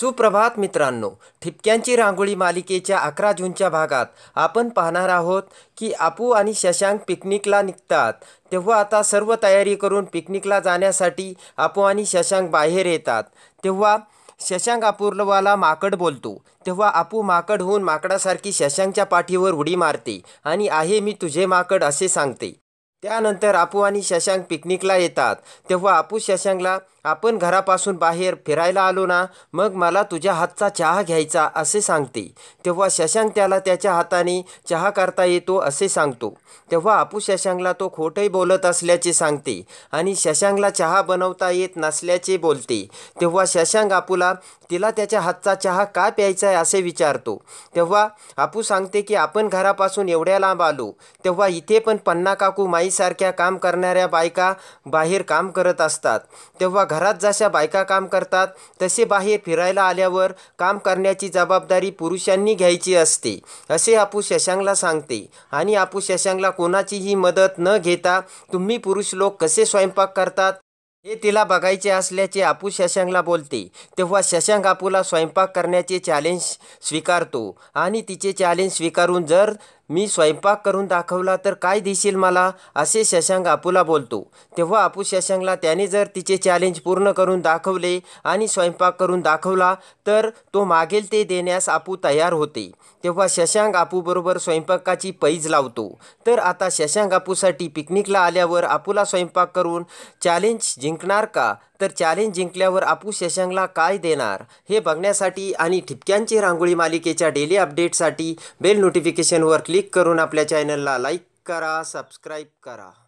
सुप्रभात मित्रांनो ठिपक्यांची रांगोळी मालिकेच्या अकरा जूनच्या भागात आपण पाहणार आहोत की आपू आणि शशांक पिकनिकला निघतात तेव्हा आता सर्व तयारी करून पिकनिकला जाण्यासाठी आपू आणि शशांक बाहेर येतात तेव्हा शशांक अपूर्वाला माकड बोलतो तेव्हा आपू माकड होऊन माकडासारखी शशांकच्या पाठीवर उडी मारते आणि आहे मी तुझे माकड असे सांगते त्यानंतर आपू आणि शशांक पिकनिकला येतात तेव्हा आपू शशांकला आपण घरापासून बाहेर फिरायला आलो ना मग मला तुझ्या हातचा चहा घ्यायचा असे सांगते तेव्हा शशांक त्याला त्याच्या हाताने चहा करता येतो असे सांगतो तेव्हा आपू शशांकला तो खोटही बोलत असल्याचे सांगते आणि शशांकला चहा बनवता येत नसल्याचे बोलते तेव्हा शशांक आपूला तिला त्याच्या हातचा चहा का प्यायचा आहे असे विचारतो तेव्हा आपू सांगते की आपण घरापासून एवढ्या लांब आलो तेव्हा इथे पण पन्ना काकू माईसारख्या काम करणाऱ्या बायका बाहेर काम करत असतात तेव्हा घरात जशा बायका काम करतात तसे बाहेर फिरायला आल्यावर काम करण्याची जबाबदारी पुरुषांनी घ्यायची असते असे आपू शशांकला सांगते आणि आपू शशांकला कोणाचीही मदत न घेता तुम्ही पुरुष लोक कसे स्वयंपाक करतात हे तिला बघायचे असल्याचे आपू शशांकला बोलते तेव्हा शशांक आपूला स्वयंपाक करण्याचे चॅलेंज स्वीकारतो आणि तिचे चॅलेंज स्वीकारून जर मी स्वयंपाक करून दाखवला तर काय दिसेल मला असे शशांक आपूला बोलतो तेव्हा आपू शशांकला त्याने जर तिचे चॅलेंज पूर्ण करून दाखवले आणि स्वयंपाक करून दाखवला तर तो मागेल ते देण्यास आपू तयार होते तेव्हा शशांक आपूबरोबर स्वयंपाकाची पैज लावतो तर आता शशांक आपूसाठी पिकनिकला आल्यावर आपूला स्वयंपाक करून चॅलेंज जिंकणार का तर चॅलेंज जिंकल्यावर आपू शशांकला काय देणार हे बघण्यासाठी आणि ठिपक्यांची रांगोळी मालिकेच्या डेली अपडेटसाठी बेल नोटिफिकेशनवर क्लिक करून आपल्या चॅनलला लाईक करा सबस्क्राईब करा